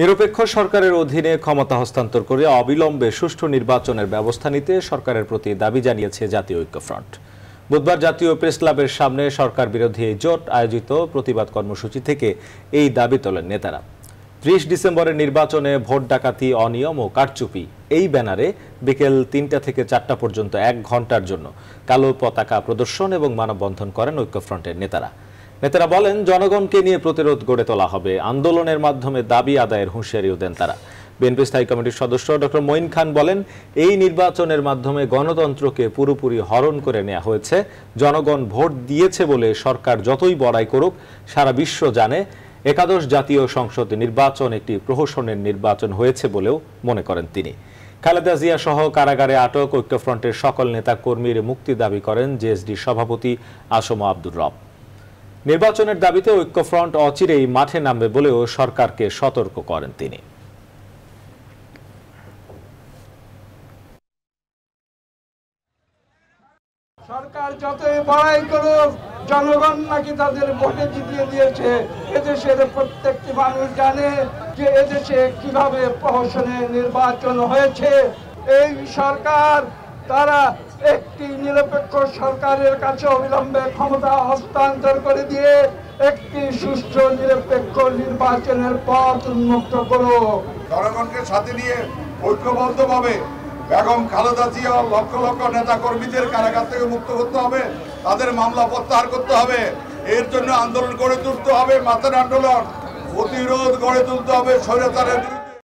নিরপেক্ষ সরকারের অধীনে ক্ষমতা হস্তান্তর করে অবিলম্বে সুষ্ঠু নির্বাচনের ব্যবস্থা নিতে সরকারের প্রতি দাবি জানিয়েছে জাতীয় ঐক্যফ্রন্ট বুধবার জাতীয় প্রেস ক্লাবের সামনে সরকার বিরোধী এই জোট আয়োজিত প্রতিবাদ কর্মসূচি থেকে এই দাবি তোলেন নেতারা ত্রিশ ডিসেম্বরের নির্বাচনে ভোট ডাকাতি অনিয়ম ও কারচুপি এই ব্যানারে বিকেল তিনটা থেকে চারটা পর্যন্ত এক ঘন্টার জন্য কালো পতাকা প্রদর্শন এবং মানববন্ধন করেন ঐক্যফ্রন্টের নেতারা নেতারা বলেন জনগণকে নিয়ে প্রতিরোধ গড়ে তোলা হবে আন্দোলনের মাধ্যমে দাবি আদায়ের হুঁশিয়ারিও দেন তারা বিএনপি স্থায়ী কমিটির সদস্য ডক্টর মঈন খান বলেন এই নির্বাচনের মাধ্যমে গণতন্ত্রকে পুরোপুরি হরণ করে নেওয়া হয়েছে জনগণ ভোট দিয়েছে বলে সরকার যতই বড়াই করুক সারা বিশ্ব জানে একাদশ জাতীয় সংসদ নির্বাচন একটি প্রহসনের নির্বাচন হয়েছে বলেও মনে করেন তিনি খালেদা জিয়া সহ কারাগারে আটক ঐক্যফ্রন্টের সকল নেতা কর্মীর মুক্তি দাবি করেন জেএসডি সভাপতি আসম আব্দুর রব নির্বাচনের দাবিতে ঐক্যফ্রন্ট অচিরেই মাঠে নামবে বলেও সরকারকে সতর্ক করেন তিনি সরকার যতই বড়াই করুক জনগণ নাকি তাদের ভোটে জিতিয়ে দিয়েছে এদেশের প্রত্যেকটি মানুষ জানে যে এদেশে কিভাবে প্রহসনে নির্বাচন হয়েছে এই সরকার তারা একটি নিরপেক্ষ সরকারের কাছে অবিলম্বে ক্ষমতা হস্তান্তর করে দিয়ে একটি সুষ্ঠু নিরপেক্ষ নির্বাচনের পথ উন্মুক্ত করো জনগণকে সাথে নিয়ে ভাবে বেগম খালেদা জিয়া লক্ষ লক্ষ নেতা কর্মীদের কারাগার থেকে মুক্ত করতে হবে তাদের মামলা প্রত্যাহার করতে হবে এর জন্য আন্দোলন গড়ে তুলতে হবে মাথার আন্দোলন প্রতিরোধ গড়ে তুলতে হবে স্বৈরাচারের বিরুদ্ধে